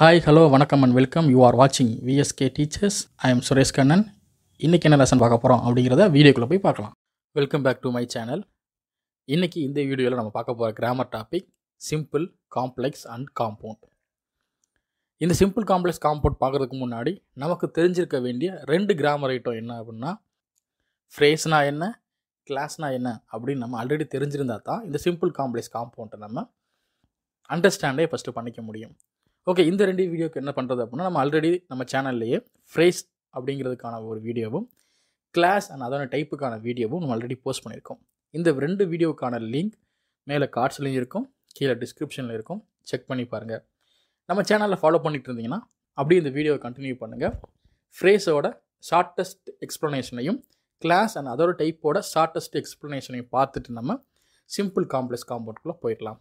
Hi hello வணக்கம் and welcome you are வாட்சிங் VSK teachers I am Suresh Kannan இன்றைக்கி என்ன லெசன் பார்க்க போகிறோம் அப்படிங்கிறத வீடியோக்குள்ளே போய் பார்க்கலாம் welcome back to my channel இன்றைக்கி இந்த வீடியோவில் நம்ம பார்க்க போகிற grammar topic simple complex and compound இந்த சிம்பிள் காம்ப்ளெக்ஸ் காம்பவுண்ட் பார்க்குறதுக்கு முன்னாடி நமக்கு தெரிஞ்சிருக்க வேண்டிய ரெண்டு கிராமர் ஐட்டம் என்ன அப்படின்னா ஃப்ரேஸ்னால் என்ன கிளாஸ்னா என்ன அப்படின்னு நம்ம ஆல்ரெடி தெரிஞ்சிருந்தா தான் இந்த சிம்பிள் காம்ப்ளெக்ஸ் காம்பவுண்ட்டை நம்ம அண்டர்ஸ்டாண்டே ஃபஸ்ட்டு பண்ணிக்க முடியும் ஓகே இந்த ரெண்டு வீடியோக்கு என்ன பண்ணுறது அப்படின்னா நம்ம ஆல்ரெடி நம்ம சேனல்லையே ஃப்ரேஸ் அப்படிங்கிறதுக்கான ஒரு வீடியோவும் கிளாஸ் அண்ட் அதோட டைப்புக்கான வீடியோவும் நம்ம ஆல்ரெடி போஸ்ட் பண்ணியிருக்கோம் இந்த ரெண்டு வீடியோக்கான லிங்க் மேலே கார்ட்ஸ்லையும் இருக்கும் கீழே டிஸ்கிரிப்ஷனில் இருக்கும் செக் பண்ணி பாருங்கள் நம்ம சேனலில் ஃபாலோ பண்ணிகிட்டு இருந்தீங்கன்னா அப்படியே இந்த வீடியோவை கண்டினியூ பண்ணுங்கள் ஃப்ரேஸோட ஷார்ட்டஸ்ட் எக்ஸ்ப்ளனேஷனையும் கிளாஸ் அண்ட் அதோட டைப்போட ஷார்ட்டஸ்ட் எக்ஸ்ப்ளனேஷனையும் பார்த்துட்டு நம்ம சிம்பிள் காம்ப்ளெக்ஸ் காம்பவுண்ட்குள்ளே போயிடலாம்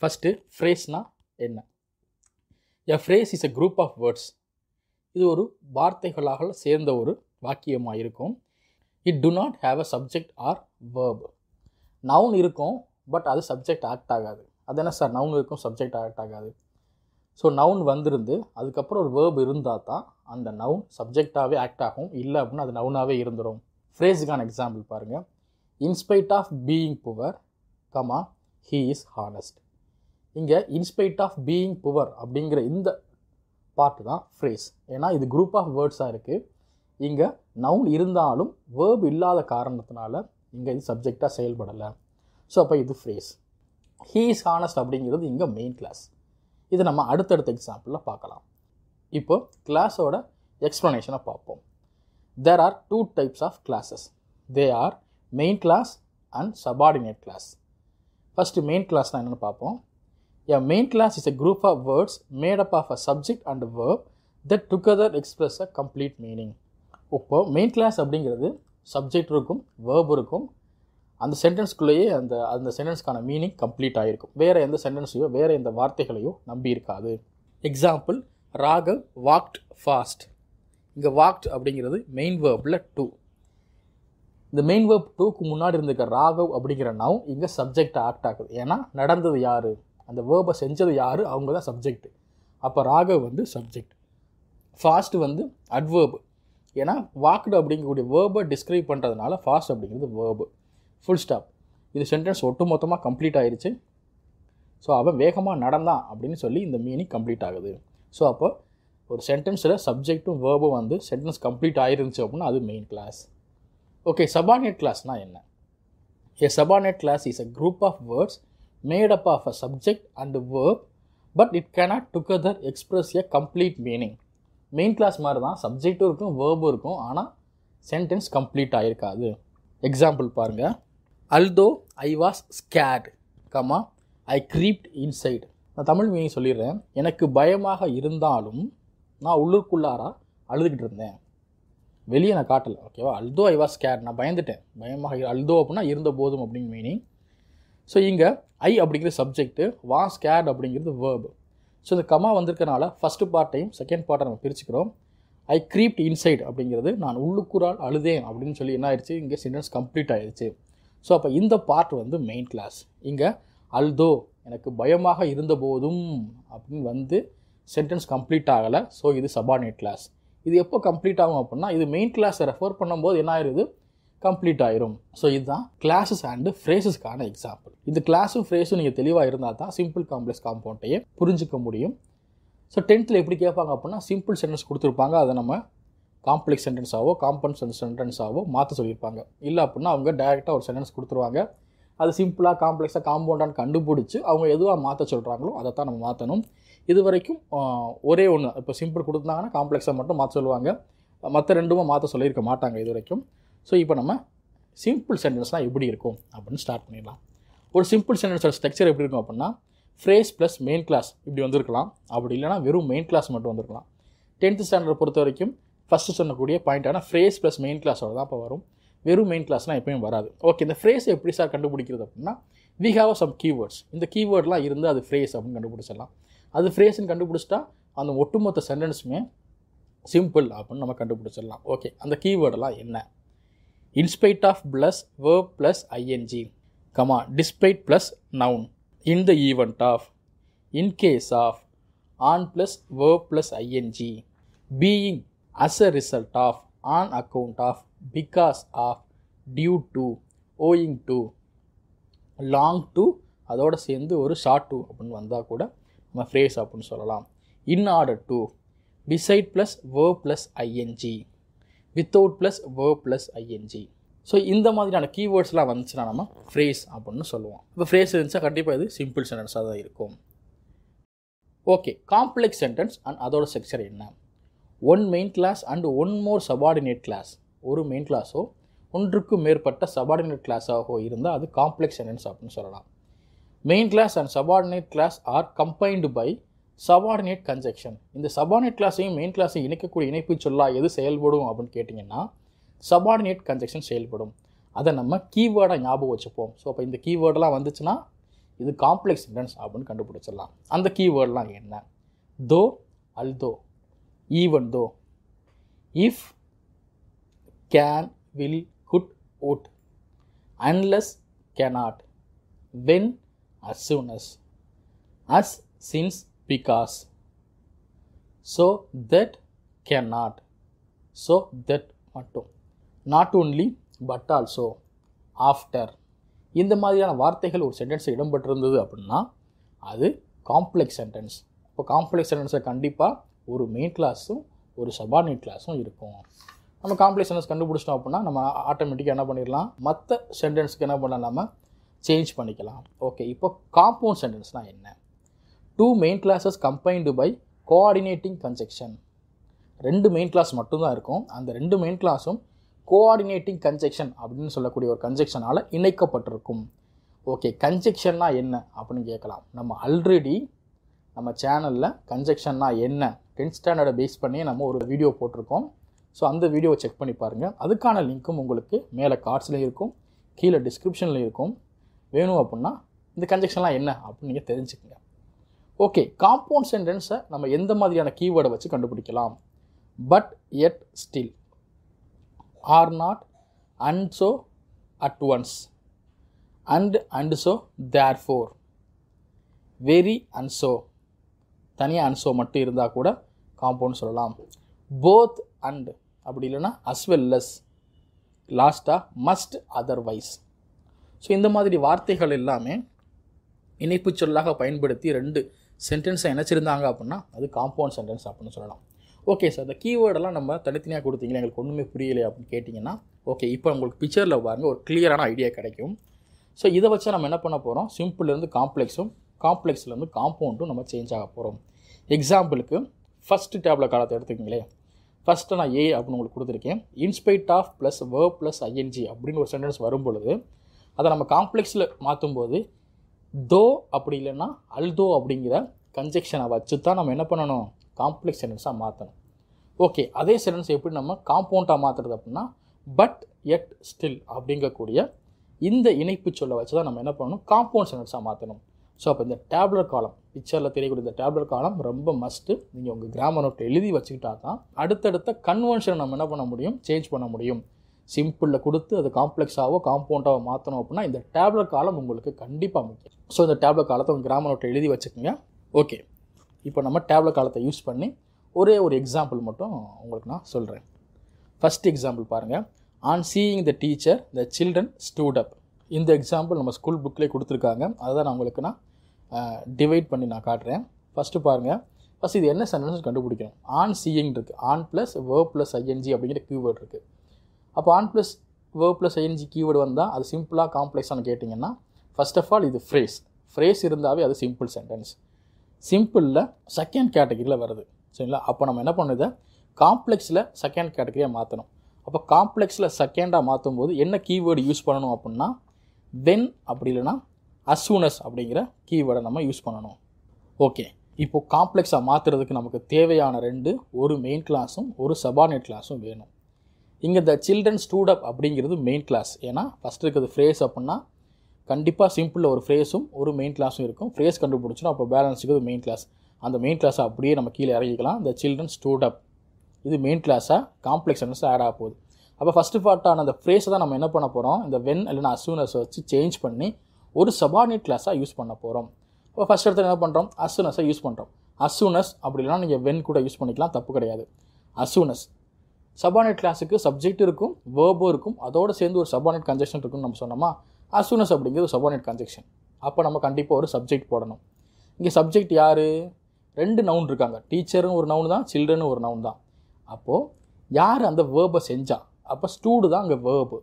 ஃபஸ்ட்டு ஃப்ரேஸ்னால் என்ன a phrase is a group of words இது ஒரு வார்த்தைகளாக சேர்ந்த ஒரு வாக்கியமாக இருக்கும் it do not have a subject or verb noun இருக்கும் பட் அது சப்ஜெக்ட் ஆக்ட் ஆகாது அது என்ன சார் நவுன் இருக்கும் சப்ஜெக்ட் ஆக்ட் ஆகாது ஸோ நவுன் வந்திருந்து அதுக்கப்புறம் ஒரு வேர்ப் இருந்தால் தான் அந்த நவுன் சப்ஜெக்டாகவே ஆக்ட் ஆகும் இல்லை அப்படின்னா அது நவுனாகவே இருந்துடும் ஃப்ரேஸுக்கான எக்ஸாம்பிள் பாருங்கள் in spite of being poor comma he is honest இங்கே இன்ஸ்பைட் ஆஃப் பீயிங் புவர் அப்படிங்கிற இந்த பார்ட் தான் ஃப்ரேஸ் ஏன்னா இது குரூப் ஆஃப் வேர்ட்ஸாக இருக்குது இங்கே நவுன் இருந்தாலும் வேர்ப் இல்லாத காரணத்தினால இங்கே இது சப்ஜெக்டாக செயல்படலை ஸோ அப்போ இது ஃப்ரேஸ் ஹீஸ் ஹானஸ்ட் அப்படிங்கிறது இங்கே மெயின் கிளாஸ் இது நம்ம அடுத்தடுத்த எக்ஸாம்பிளில் பார்க்கலாம் இப்போ கிளாஸோட எக்ஸ்ப்ளனேஷனை பார்ப்போம் there are two types of clauses they are main clause and subordinate clause first main கிளாஸ்னால் என்னென்னு பார்ப்போம் A main class is a group of words made up of a subject and a verb that together express a complete meaning. இப்போ main clause அப்படிங்கிறது subject இருக்கும் verb இருக்கும் அந்த சென்டென்ஸ்குள்ளேயே அந்த அந்த சென்டென்ஸ்க்கான மீனிங் கம்ப்ளீட் ஆகிருக்கும் வேறு எந்த சென்டென்ஸையோ வேறு எந்த வார்த்தைகளையோ நம்பி இருக்காது எக்ஸாம்பிள் ராகவ் வாக்ட் ஃபாஸ்ட் இங்கே வாக்ட் அப்படிங்கிறது மெயின் வேர்பில் டூ இந்த மெயின் வேர்ப் டூக்கு முன்னாடி இருந்திருக்க ராகவ் அப்படிங்கிற நவ் இங்கே சப்ஜெக்ட் ஆக்ட் ஆகுது ஏன்னா நடந்தது யார் அந்த வேர்பை செஞ்சது யார் அவங்க தான் சப்ஜெக்ட் அப்போ ராகவ் வந்து சப்ஜெக்ட் ஃபாஸ்ட்டு வந்து அட்வேர்பு ஏன்னா வாக்குடு அப்படிங்கக்கூடிய வேர்பை டிஸ்கிரைப் பண்ணுறதுனால ஃபாஸ்ட் அப்படிங்கிறது வேர்பு ஃபுல் ஸ்டாப் இது சென்டென்ஸ் ஒட்டு மொத்தமாக கம்ப்ளீட் ஆயிடுச்சு ஸோ அவன் வேகமாக நடந்தான் அப்படின்னு சொல்லி இந்த மீனிங் கம்ப்ளீட் ஆகுது ஸோ அப்போ ஒரு சென்டென்ஸில் சப்ஜெக்ட்டும் வேர்பும் வந்து சென்டென்ஸ் கம்ப்ளீட் ஆயிருந்துச்சு அப்படின்னா அது main clause okay subordinate clause என்ன a subordinate clause is a group of words made up of a subject and a but it cannot together express a complete meaning main clause மாதிரி தான் சப்ஜெக்ட்டும் இருக்கும் வேர்பும் இருக்கும் ஆனால் சென்டென்ஸ் கம்ப்ளீட் ஆகிருக்காது example பாருங்கள் although I was scared comma I crept inside நான் தமிழ் மீனிங் சொல்லிடுறேன் எனக்கு பயமாக இருந்தாலும் நான் உள்ளூருக்குள்ளாரா அழுதுகிட்டு இருந்தேன் வெளியே நான் காட்டலை ஓகேவா அல்தோ ஐ வாஸ் ஸ்கேட் நான் பயந்துட்டேன் பயமாக அல்தோ அப்படின்னா இருந்த போதும் அப்படின்னு மீனிங் ஸோ இங்கே ஐ அப்படிங்கிற சப்ஜெக்ட்டு வா ஸ்கேட் அப்படிங்கிறது வேர்பு ஸோ இந்த கமா வந்திருக்கனால ஃபஸ்ட்டு பார்ட்டையும் செகண்ட் பார்ட்டை நம்ம பிரிச்சுக்கிறோம் ஐ க்ரீப்ட் இன்சைட் அப்படிங்கிறது நான் உள்ளுக்குறால் அழுதேன் அப்படின்னு சொல்லி என்ன ஆயிடுச்சு இங்கே சென்டென்ஸ் கம்ப்ளீட் ஆயிடுச்சு ஸோ அப்போ இந்த பார்ட் வந்து மெயின் கிளாஸ் இங்கே அல்தோ எனக்கு பயமாக இருந்தபோதும் அப்படின்னு வந்து சென்டென்ஸ் கம்ப்ளீட் ஆகலை ஸோ இது சபார்டினேட் கிளாஸ் இது எப்போ கம்ப்ளீட் ஆகும் அப்படின்னா இது மெயின் கிளாஸை ரெஃபர் பண்ணும்போது என்ன ஆயிடுது கம்ப்ளீட் ஆயிரும் ஸோ இதுதான் கிளாஸஸ் அண்டு ஃப்ரேசஸ்க்கான எக்ஸாம்பிள் இந்த கிளாஸும் ஃப்ரேஸும் நீங்கள் தெளிவாக இருந்தால் தான் சிம்பிள் காம்ப்ளெக்ஸ் காம்பவுண்ட்டையே புரிஞ்சிக்க முடியும் ஸோ டென்த்தில் எப்படி கேட்பாங்க அப்படின்னா சிம்பிள் சென்டென்ஸ் கொடுத்துருப்பாங்க அதை நம்ம காம்ப்ளெக்ஸ் சென்டென்ஸாவோ காம்பவுண்ட் சென்டென்ஸாவோ மாற்ற சொல்லியிருப்பாங்க இல்லை அப்படின்னா அவங்க டைரெக்டாக ஒரு சென்டென்ஸ் கொடுத்துருவாங்க அது சிம்பிளாக காம்ப்ளெக்ஸாக காம்பவுண்டான்னு கண்டுபிடிச்சி அவங்க எதுவாக மாற்ற சொல்கிறாங்களோ அதை தான் நம்ம மாற்றணும் இது வரைக்கும் ஒரே ஒன்று இப்போ சிம்பிள் கொடுத்தாங்கன்னா காம்ப்ளெக்ஸாக மட்டும் மாற்ற சொல்லுவாங்க மற்ற ரெண்டுமே மாற்ற சொல்லியிருக்க மாட்டாங்க இது வரைக்கும் ஸோ இப்போ நம்ம சிம்பிள் சென்டென்ஸ்னால் எப்படி இருக்கும் அப்படின்னு ஸ்டார்ட் பண்ணிடலாம் ஒரு சிம்பிள் சென்டென்ஸோட ஸ்ட்ரக்சர் எப்படி இருக்கும் அப்படின்னா ஃப்ரேஸ் ப்ளஸ் மெயின் கிளாஸ் இப்படி வந்திருக்கலாம் அப்படி இல்லைனா வெறும் மெயின் கிளாஸ் மட்டும் வந்திருக்கலாம் டென்த்து ஸ்டாண்டர்ட் பொறுத்த வரைக்கும் ஃபஸ்ட்டு சொன்னக்கூடிய ஆனால் ஃப்ரேஸ் ப்ளஸ் மெயின் கிளாஸோட தான் இப்போ வரும் வெறும் மெயின் கிளாஸ்லாம் எப்பயும் வராது ஓகே இந்த ஃப்ரேஸ் எப்படி சார் கண்டுபிடிக்கிறது அப்படின்னா வி ஹாவ் சம் கீவேர்ட்ஸ் இந்த கீவேர்டெலாம் இருந்து அது ஃப்ரேஸ் அப்படின்னு கண்டுபிடிச்சிடலாம் அது ஃப்ரேஸ்ன்னு கண்டுபிடிச்சிட்டா அந்த ஒட்டுமொத்த சென்டென்ஸுமே சிம்பிள் அப்படின்னு நம்ம கண்டுபிடிச்சிடலாம் ஓகே அந்த கீவேர்டெல்லாம் என்ன in spite of plus verb plus ING comma despite plus noun in the event of in case of on plus verb plus ING being as a result of on account of because of due to owing to long to அதோடு சேர்ந்து ஒரு short two அப்படின்னு வந்தால் கூட நம்ம phrase அப்படின்னு சொல்லலாம் in order to decide plus verb plus ING without plus verb plus ING so இந்த மாதிரியான கீவேர்ட்ஸ்லாம் வந்துச்சுன்னா நம்ம ஃப்ரேஸ் அப்படின்னு சொல்லுவோம் இப்போ ஃப்ரேஸ் இருந்துச்சா கண்டிப்பாக இது சிம்பிள் சென்டென்ஸாக தான் இருக்கும் ஓகே காம்ப்ளெக்ஸ் சென்டென்ஸ் அண்ட் அதோட ஸ்ட்ரக்சர் என்ன one main clause and one more subordinate clause ஒரு மெயின் கிளாஸோ ஒன்றுக்கும் மேற்பட்ட சபார்டினேட் கிளாஸாகவோ இருந்தால் அது காம்ப்ளெக்ஸ் சென்டென்ஸ் அப்படின்னு சொல்லலாம் main clause and subordinate clause are combined by subordinate conjunction இந்த சபார்டினேட் கிளாஸையும் மெயின் கிளாஸையும் இணைக்கக்கூடிய இணைப்பு சொல்லால் எது செயல்படும் அப்படின்னு கேட்டிங்கன்னா சபார்டினேட் கன்ஜெக்ஷன் செயல்படும் அதை நம்ம கீவேர்டாக ஞாபகம் வச்சுப்போம் ஸோ அப்போ இந்த கீவேர்டெலாம் வந்துச்சுன்னா இது காம்ப்ளெக்ஸ் சென்டென்ஸ் அப்படின்னு கண்டுபிடிச்சிடலாம் அந்த கீவேர்டெலாம் என்ன தோ அல் although even though if can will could would unless cannot when as soon as as since because so that can not so that மட்டும் not only but also after இந்த மாதிரியான வார்த்தைகள் ஒரு சென்டென்ஸில் இடம்பெற்றிருந்தது அப்படின்னா அது காம்ப்ளெக்ஸ் சென்டென்ஸ் இப்போ காம்ப்ளெக்ஸ் சென்டென்ஸை கண்டிப்பாக ஒரு மெயின் கிளாஸும் ஒரு சபார்டினேட் கிளாஸும் இருக்கும் நம்ம காம்ப்ளெக்ஸ் சென்டென்ஸ் கண்டுபிடிச்சிட்டோம் அப்படின்னா நம்ம ஆட்டோமேட்டிக்காக என்ன பண்ணிடலாம் மற்ற சென்டென்ஸ்க்கு என்ன பண்ணலாம் நம்ம சேஞ்ச் பண்ணிக்கலாம் ஓகே இப்போ காம்பவுண்ட் சென்டென்ஸ்னால் என்ன two main clauses combined by coordinating conjunction ரெண்டு மெயின் கிளாஸ் மட்டும்தான் இருக்கும் அந்த ரெண்டு மெயின் கிளாஸும் கோஆர்டினேட்டிங் கன்ஜெக்ஷன் அப்படின்னு சொல்லக்கூடிய ஒரு கன்ஜெக்ஷனால் இணைக்கப்பட்டிருக்கும் ஓகே கன்ஜெக்ஷன்னா என்ன அப்படின்னு கேட்கலாம் நம்ம ஆல்ரெடி நம்ம சேனலில் கன்ஜெக்ஷன்னா என்ன டென்த் ஸ்டாண்டர்டை பேஸ் பண்ணி நம்ம ஒரு வீடியோ போட்டிருக்கோம் ஸோ அந்த வீடியோவை செக் பண்ணி பாருங்கள் அதுக்கான லிங்க்கும் உங்களுக்கு மேலே கார்ட்ஸில் இருக்கும் கீழே டிஸ்கிரிப்ஷனில் இருக்கும் வேணும் அப்படின்னா இந்த கன்ஜெக்ஷன்லாம் என்ன அப்படின்னு நீங்கள் தெரிஞ்சுக்கங்க ஓகே காம்பவுண்ட் சென்டென்ஸை நம்ம எந்த மாதிரியான கீவேர்டை வச்சு கண்டுபிடிக்கலாம் but yet still or not and so at once and and so therefore very and so தனியாக அண்ட் ஸோ மட்டும் இருந்தால் கூட காம்பவுண்ட் சொல்லலாம் போத் அண்ட் அப்படி இல்லைன்னா அஸ் லாஸ்ட்டாக மஸ்ட் அதர்வைஸ் ஸோ இந்த மாதிரி வார்த்தைகள் எல்லாமே இணைப்புச் சொல்லாக பயன்படுத்தி ரெண்டு சென்டென்ஸை இணைச்சிருந்தாங்க அப்படின்னா அது காம்பவுண்ட் சென்டென்ஸ் அப்படின்னு சொல்லலாம் ஓகே சார் அந்த கீவேர்டெல்லாம் நம்ம தனித்தனியாக கொடுத்தீங்களா எங்களுக்கு ஒன்றுமே புரியலை அப்படின்னு கேட்டிங்கன்னா ஓகே இப்போ உங்களுக்கு பிக்சரில் பாருங்கள் ஒரு கிளியரான ஐடியா கிடைக்கும் ஸோ இதை வச்சு நம்ம என்ன பண்ண போகிறோம் சிம்பிள்லேருந்து காம்ப்ளெக்ஸும் காம்ப்ளெக்ஸ்லேருந்து காம்பவுண்டும் நம்ம சேஞ்ச் ஆக போகிறோம் எக்ஸாம்பிளுக்கு ஃபஸ்ட்டு டேபில் காலத்தை எடுத்துக்கிங்களேன் ஃபஸ்ட்டு நான் ஏ அப்படின்னு உங்களுக்கு கொடுத்துருக்கேன் in spite of plus verb plus ING அப்படின்னு ஒரு சென்டென்ஸ் வரும் பொழுது அதை நம்ம காம்ப்ளெக்ஸில் மாற்றும் போது தோ அப்படி இல்லைன்னா அல்தோ அப்படிங்கிற கன்ஜெக்ஷனை வச்சு தான் நம்ம என்ன பண்ணணும் காம்ப்ளெக்ஸ் சென்டென்ஸாக மாற்றணும் ஓகே அதே சென்டென்ஸ் எப்படி நம்ம காம்பவுண்டாக மாற்றுறது அப்படின்னா பட் எட் ஸ்டில் அப்படிங்கக்கூடிய இந்த இணைப்பு சொல்ல வச்சு தான் நம்ம என்ன பண்ணணும் காம்பவுண்ட் சென்டென்ஸாக மாற்றணும் ஸோ அப்போ இந்த டேப்லர் காலம் பிக்சரில் தெரியக்கூடிய இந்த டேப்லர் காலம் ரொம்ப மஸ்ட்டு நீங்கள் உங்கள் கிராமர் நோட்டை எழுதி வச்சுக்கிட்டா தான் அடுத்தடுத்த கன்வென்ஷனை நம்ம என்ன பண்ண முடியும் சேஞ்ச் பண்ண முடியும் சிம்பிளில் கொடுத்து அது காம்ப்ளெக்ஸாகவோ காம்பவுண்டாகவோ மாற்றணும் அப்படின்னா இந்த டேப்லர் காலம் உங்களுக்கு கண்டிப்பாக முக்கியம் ஸோ இந்த டேப்லர் காலத்தை உங்கள் கிராமர் நோட்டை எழுதி வச்சுக்கோங்க ஓகே இப்போ நம்ம டேப்லர் காலத்தை யூஸ் பண்ணி ஒரே ஒரு எக்ஸாம்பிள் மட்டும் உங்களுக்கு நான் சொல்கிறேன் ஃபஸ்ட் எக்ஸாம்பிள் பாருங்கள் on seeing the teacher the children stood up இந்த எக்ஸாம்பிள் நம்ம ஸ்கூல் புக்கிலே கொடுத்துருக்காங்க அதை நான் உங்களுக்கு நான் டிவைட் பண்ணி நான் காட்டுறேன் ஃபஸ்ட்டு பாருங்கள் ஃபஸ்ட் இது என்ன சென்டென்ஸ் கண்டுபிடிக்கணும் ஆன் சீயிங் இருக்குது ஆன் ப்ளஸ் வே ப்ளஸ் ஐஎன்ஜி அப்படிங்கிற கீவேர்டு இருக்குது அப்போ ஆன் ப்ளஸ் வே ப்ளஸ் ஐஎன்ஜி கீவேர்டு வந்தால் அது சிம்பிளாக காம்ப்ளெக்ஸானு கேட்டிங்கன்னா ஃபஸ்ட் ஆஃப் ஆல் இது ஃப்ரேஸ் ஃப்ரேஸ் இருந்தாவே அது சிம்பிள் சென்டென்ஸ் சிம்பிளில் செகண்ட் கேட்டகரியில் வருது சரிங்களா அப்போ நம்ம என்ன பண்ணுது காம்ப்ளெக்ஸில் செகண்ட் கேட்டகரியாக மாற்றணும் அப்போ காம்ப்ளெக்ஸில் செகண்டாக மாற்றும் போது என்ன கீவேர்டு யூஸ் பண்ணணும் அப்படின்னா தென் அப்படி இல்லைனா அசூனஸ் அப்படிங்கிற கீவேர்டை நம்ம யூஸ் பண்ணணும் ஓகே இப்போது காம்ப்ளெக்ஸாக மாற்றுறதுக்கு நமக்கு தேவையான ரெண்டு ஒரு மெயின் கிளாஸும் ஒரு சபார்டினேட் கிளாஸும் வேணும் இங்கே த சில்ட்ரன் ஸ்டூடப் அப்படிங்கிறது மெயின் கிளாஸ் ஏன்னா ஃபஸ்ட் இருக்கிறது ஃப்ரேஸ் அப்படின்னா கண்டிப்பாக சிம்பிளில் ஒரு ஃப்ரேஸும் ஒரு மெயின் கிளாஸும் இருக்கும் ஃப்ரேஸ் கண்டுபிடிச்சினா அப்போ பேலன்ஸ் இருக்குது மெயின் கிளாஸ் அந்த மெயின் கிளாஸை அப்படியே நம்ம கீழே இறங்கிக்கலாம் இந்த சில்ட்ரன் ஸ்டூட் அப் இது மெயின் கிளாஸாக காம்ப்ளெக்ஸ் சென்டென்ஸ் ஆட் ஆக போகுது அப்போ ஃபஸ்ட்டு பார்ட்டான அந்த ஃப்ரேஸை தான் நம்ம என்ன பண்ண போகிறோம் இந்த வென் இல்லைனா அசுனஸ் வச்சு சேஞ்ச் பண்ணி ஒரு சபார்டினேட் கிளாஸாக யூஸ் பண்ண போகிறோம் இப்போ ஃபஸ்ட் இடத்துல என்ன பண்ணுறோம் அசுனஸை யூஸ் பண்ணுறோம் அசுனஸ் அப்படிலாம் நீங்கள் வென் கூட யூஸ் பண்ணிக்கலாம் தப்பு கிடையாது அசுனஸ் சபார்டினேட் கிளாஸுக்கு சப்ஜெக்ட் இருக்கும் வேர்பும் இருக்கும் அதோடு சேர்ந்து ஒரு சபார்டினேட் கன்ஜெக்ஷன் இருக்குன்னு நம்ம சொன்னோமா அசுனஸ் அப்படிங்கிறது ஒரு சபார்டினேட் கன்ஜெக்ஷன் அப்போ நம்ம கண்டிப்பாக ஒரு சப்ஜெக்ட் போடணும் இங்கே சப்ஜெக்ட் யார் ரெண்டு நவுன் இருக்காங்க டீச்சர்னு ஒரு நவுன் தான் சில்ட்ரனும் ஒரு நவுன் தான் அப்போது யார் அந்த வேர்பை செஞ்சா அப்போ ஸ்டூடு தான் அங்கே வேர்பு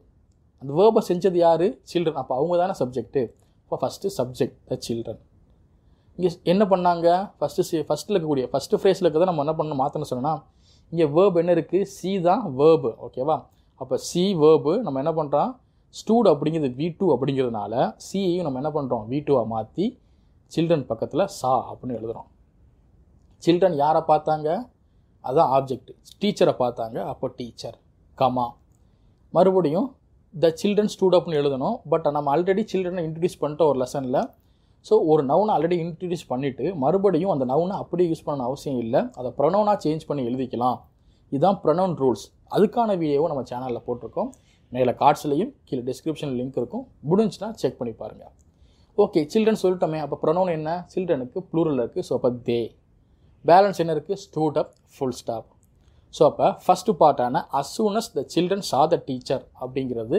அந்த வேர்பை செஞ்சது யார் சில்ட்ரன் அப்போ அவங்க தானே சப்ஜெக்ட்டு இப்போ ஃபஸ்ட்டு சப்ஜெக்ட் த சில்ட்ரன் இங்கே என்ன பண்ணாங்க ஃபஸ்ட்டு ஃபஸ்ட்டில் இருக்கக்கூடிய ஃபஸ்ட்டு ஃப்ரேஸில் தான் நம்ம என்ன பண்ண மாற்றணும் சொன்னால் இங்கே வேர்பு என்ன இருக்குது சி தான் வேர்பு ஓகேவா அப்போ சி வேர்பு நம்ம என்ன பண்ணுறோம் ஸ்டூட் அப்படிங்கிறது வி டூ அப்படிங்கிறதுனால சியையும் நம்ம என்ன பண்ணுறோம் வி டூவாக மாற்றி சில்ட்ரன் பக்கத்தில் சா அப்படின்னு எழுதுகிறோம் சில்ட்ரன் யாரை பார்த்தாங்க அதுதான் ஆப்ஜெக்ட் டீச்சரை பார்த்தாங்க அப்போ டீச்சர் கமா மறுபடியும் த சில்ட்ரன் ஸ்டூடப்னு எழுதணும் பட் நம்ம ஆல்ரெடி சில்ட்ரனை இன்ட்ரடியூஸ் பண்ணிட்டோம் ஒரு லெசனில் ஸோ ஒரு நவுனை ஆல்ரெடி இன்ட்ரடியூஸ் பண்ணிவிட்டு மறுபடியும் அந்த நவுனை அப்படியே யூஸ் பண்ண அவசியம் இல்லை அதை ப்ரொனௌனாக சேஞ்ச் பண்ணி எழுதிக்கலாம் இதுதான் ப்ரனௌன் ரூல்ஸ் அதுக்கான வீடியோவை நம்ம சேனலில் போட்டிருக்கோம் மேலே கார்ட்ஸ்லையும் கீழே டிஸ்கிரிப்ஷனில் லிங்க் இருக்கும் முடிஞ்சுன்னா செக் பண்ணி பாருங்கள் ஓகே சில்ட்ரன் சொல்லிட்டோமே அப்போ ப்ரனௌன் என்ன சில்ட்ரனுக்கு ப்ளூரல் இருக்குது ஸோ அப்போ தே பேலன்ஸ் என்ன இருக்குது stood up full stop so அப்போ ஃபஸ்ட்டு பார்ட்டான as soon as the children saw the teacher அப்படிங்கிறது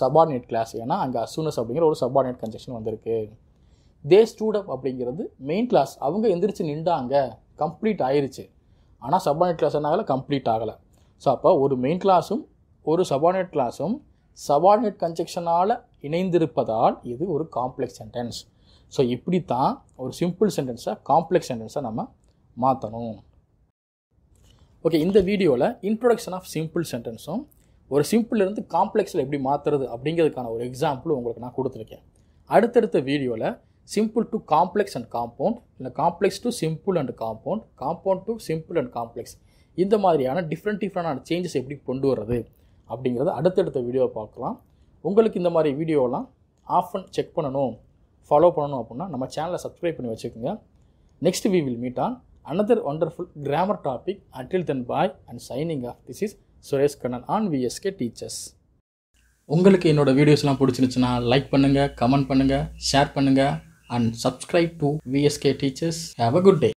சபார்டினேட் கிளாஸ் ஏன்னா அங்கே அசூனஸ் அப்படிங்கிற ஒரு சபார்டினேட் கன்ஜெக்ஷன் வந்திருக்கு தே ஸ்டூட் அப் அப்படிங்கிறது மெயின் கிளாஸ் அவங்க எந்திரிச்சு நின்றாங்க கம்ப்ளீட் ஆயிடுச்சு ஆனால் சபார்டினேட் கிளாஸ் என்ன ஆகலை கம்ப்ளீட் ஆகலை ஸோ அப்போ ஒரு மெயின் கிளாஸும் ஒரு சபார்டினேட் கிளாஸும் சபார்டினேட் கன்ஜெக்ஷனால் இணைந்திருப்பதால் இது ஒரு காம்ப்ளெக்ஸ் சென்டென்ஸ் ஸோ இப்படி தான் ஒரு சிம்பிள் சென்டென்ஸை காம்ப்ளெக்ஸ் சென்டென்ஸை நம்ம மாற்றணும் ஓகே இந்த வீடியோவில் இன்ட்ரொடக்ஷன் ஆஃப் சிம்பிள் சென்டென்ஸும் ஒரு இருந்து காம்ப்ளெக்ஸில் எப்படி மாற்றுறது அப்படிங்கிறதுக்கான ஒரு எக்ஸாம்பிள் உங்களுக்கு நான் கொடுத்துருக்கேன் அடுத்தடுத்த வீடியோவில் simple to complex and compound இல்லை complex to simple and compound compound to simple and complex இந்த மாதிரியான டிஃப்ரெண்ட் டிஃப்ரெண்டான சேஞ்சஸ் எப்படி கொண்டு வர்றது அப்படிங்கிறத அடுத்தடுத்த வீடியோவை பார்க்கலாம் உங்களுக்கு இந்த மாதிரி வீடியோலாம் ஆஃப் அண்ட் செக் பண்ணணும் ஃபாலோ பண்ணணும் அப்படின்னா நம்ம சேனலை சப்ஸ்கிரைப் பண்ணி வச்சுக்கோங்க next we will meet on another wonderful grammar topic Until then, bye and signing off this is Suresh Kannan on VSK teachers உங்களுக்கு என்னோடய வீடியோஸ்லாம் பிடிச்சிருந்துச்சுன்னா லைக் பண்ணுங்கள் கமெண்ட் பண்ணுங்கள் ஷேர் பண்ணுங்கள் and subscribe to VSK teachers have a good day